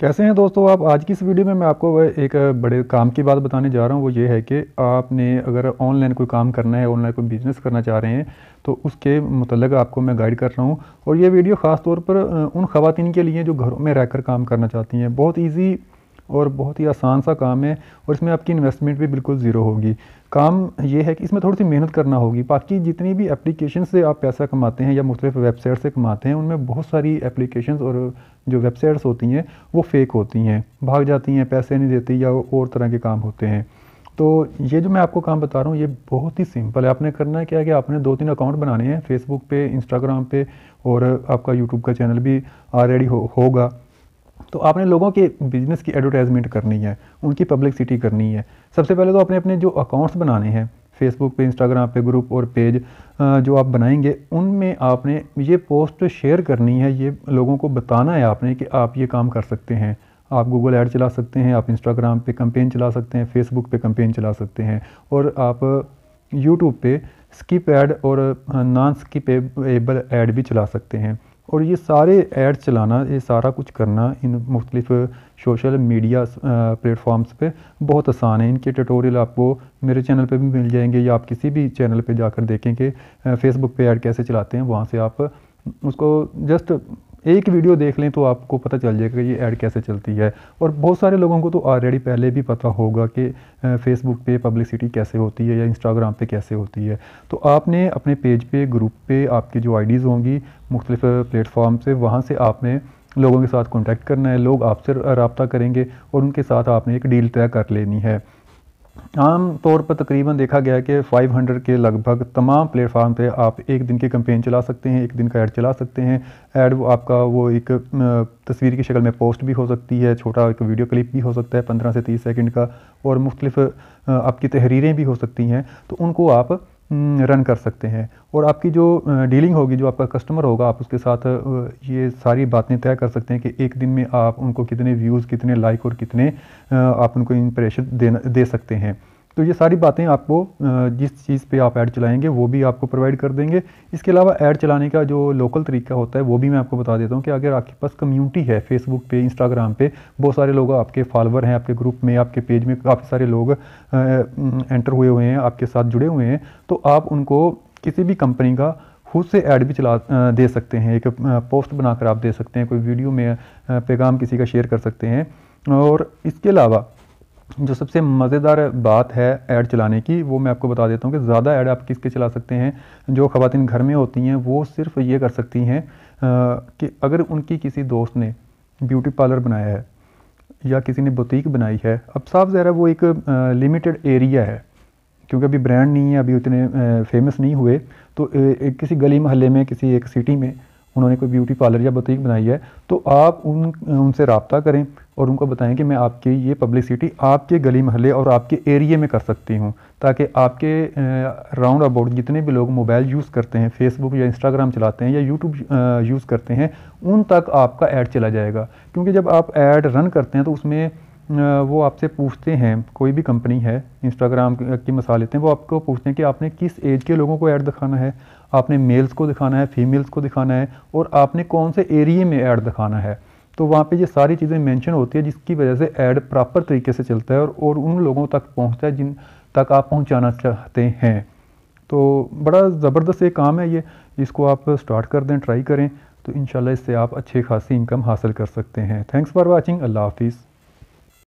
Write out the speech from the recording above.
कैसे हैं दोस्तों आप आज की इस वीडियो में मैं आपको एक बड़े काम की बात बताने जा रहा हूँ वो ये है कि आपने अगर ऑनलाइन कोई काम करना है ऑनलाइन कोई बिज़नेस करना चाह रहे हैं तो उसके मतलब आपको मैं गाइड कर रहा हूँ और ये वीडियो ख़ास तौर पर उन खातन के लिए जो घरों में रहकर काम करना चाहती हैं बहुत ईजी और बहुत ही आसान सा काम है और इसमें आपकी इन्वेस्टमेंट भी बिल्कुल ज़ीरो होगी काम ये है कि इसमें थोड़ी सी मेहनत करना होगी बाकी जितनी भी एप्लीकेशन से आप पैसा कमाते हैं या मुख्तफ़ वेबसाइट से कमाते हैं उनमें बहुत सारी एप्लीकेशन और जो वेबसाइट्स होती हैं वो फेक होती हैं भाग जाती हैं पैसे नहीं देती या और तरह के काम होते हैं तो ये जो मैं आपको काम बता रहा हूँ ये बहुत ही सिंपल है आपने करना है क्या कि आपने दो तीन अकाउंट बनाने हैं फेसबुक पे इंस्टाग्राम पे और आपका यूट्यूब का चैनल भी ऑलरेडी हो, होगा तो आपने लोगों के बिज़नेस की एडवर्टाइजमेंट करनी है उनकी पब्लिसिटी करनी है सबसे पहले तो आपने अपने जो अकाउंट्स बनाने हैं फेसबुक पे इंस्टाग्राम पे ग्रुप और पेज जो आप बनाएंगे उनमें आपने ये पोस्ट शेयर करनी है ये लोगों को बताना है आपने कि आप ये काम कर सकते हैं आप गूगल ऐड चला सकते हैं आप इंस्टाग्राम पे कंपेन चला सकते हैं फेसबुक पे कंपेन चला सकते हैं और आप यूट्यूब पे स्किप ऐड और नॉन स्किपेबल ऐड भी चला सकते हैं और ये सारे एड चलाना ये सारा कुछ करना इन मुख्तलिफ सोशल मीडिया प्लेटफॉर्म्स पे बहुत आसान है इनके ट्यूटोरियल आपको मेरे चैनल पे भी मिल जाएंगे या आप किसी भी चैनल पे जाकर देखें कि फेसबुक पे ऐड कैसे चलाते हैं वहाँ से आप उसको जस्ट एक वीडियो देख लें तो आपको पता चल जाएगा कि ये ऐड कैसे चलती है और बहुत सारे लोगों को तो ऑलरेडी पहले भी पता होगा कि फेसबुक पे पब्लिसिटी कैसे होती है या इंस्टाग्राम पे कैसे होती है तो आपने अपने पेज पे ग्रुप पे आपकी जो आईडीज़ होंगी मुख्तलिफ प्लेटफॉर्म से वहाँ से आपने लोगों के साथ कॉन्टैक्ट करना है लोग आपसे रबता करेंगे और उनके साथ आपने एक डील तय कर लेनी है आम तौर पर तकरीबन देखा गया है कि 500 के लगभग तमाम प्लेटफार्म पे आप एक दिन की कंपेन चला सकते हैं एक दिन का ऐड चला सकते हैं ऐड वो आपका वो एक तस्वीर की शक्ल में पोस्ट भी हो सकती है छोटा एक वीडियो क्लिप भी हो सकता है पंद्रह से तीस सेकेंड का और मुख्तलिफ आपकी तहरीरें भी हो सकती हैं तो उनको आप रन हम्म, कर सकते हैं और आपकी जो डीलिंग होगी जो आपका कस्टमर होगा आप उसके साथ ये सारी बातें तय कर सकते हैं कि एक दिन में आप उनको कितने व्यूज़ कितने लाइक और कितने आप उनको इम्प्रेशन दे सकते हैं तो ये सारी बातें आपको जिस चीज़ पे आप ऐड चलाएंगे वो भी आपको प्रोवाइड कर देंगे इसके अलावा ऐड चलाने का जो लोकल तरीका होता है वो भी मैं आपको बता देता हूँ कि अगर आपके पास कम्युनिटी है फेसबुक पे इंस्टाग्राम पे बहुत सारे लोग आपके फॉलोअर हैं आपके ग्रुप में आपके पेज में काफ़ी सारे लोग एंटर हुए हुए हैं आपके साथ जुड़े हुए हैं तो आप उनको किसी भी कंपनी का खुद से ऐड भी चला दे सकते हैं एक पोस्ट बनाकर आप दे सकते हैं कोई वीडियो में पैगाम किसी का शेयर कर सकते हैं और इसके अलावा जो सबसे मज़ेदार बात है ऐड चलाने की वो मैं आपको बता देता हूँ कि ज़्यादा ऐड आप किसके चला सकते हैं जो ख़वान घर में होती हैं वो सिर्फ ये कर सकती हैं कि अगर उनकी किसी दोस्त ने ब्यूटी पार्लर बनाया है या किसी ने बुटीक बनाई है अब साफ ज़रा वो एक लिमिटेड एरिया है क्योंकि अभी ब्रांड नहीं है अभी उतने फेमस नहीं हुए तो ए, ए, किसी गली मोहल्ले में किसी एक सिटी में उन्होंने कोई ब्यूटी पार्लर या बुटीक बनाई है तो आप उन उनसे रबता करें और उनको बताएं कि मैं आपकी ये पब्लिसिटी आपके गली महल्ले और आपके एरिए में कर सकती हूँ ताकि आपके राउंड अबाउट जितने भी लोग मोबाइल यूज़ करते हैं फेसबुक या इंस्टाग्राम चलाते हैं या यूट्यूब यूज़ करते हैं उन तक आपका ऐड चला जाएगा क्योंकि जब आप ऐड रन करते हैं तो उसमें वो आपसे पूछते हैं कोई भी कंपनी है इंस्टाग्राम की मसाले लेते हैं वो आपको पूछते हैं कि आपने किस एज के लोगों को ऐड दिखाना है आपने मेल्स को दिखाना है फीमेल्स को दिखाना है और आपने कौन से एरिए में ऐड दिखाना है तो वहाँ पे ये सारी चीज़ें मेंशन होती है जिसकी वजह से ऐड प्रॉपर तरीके से चलता है और, और उन लोगों तक पहुँचता है जिन तक आप पहुँचाना चाहते हैं तो बड़ा ज़बरदस्त एक काम है ये इसको आप स्टार्ट कर दें ट्राई करें तो इन इससे आप अच्छे खासी इनकम हासिल कर सकते हैं थैंक्स फॉर वॉचिंग अल्लाह हाफिज़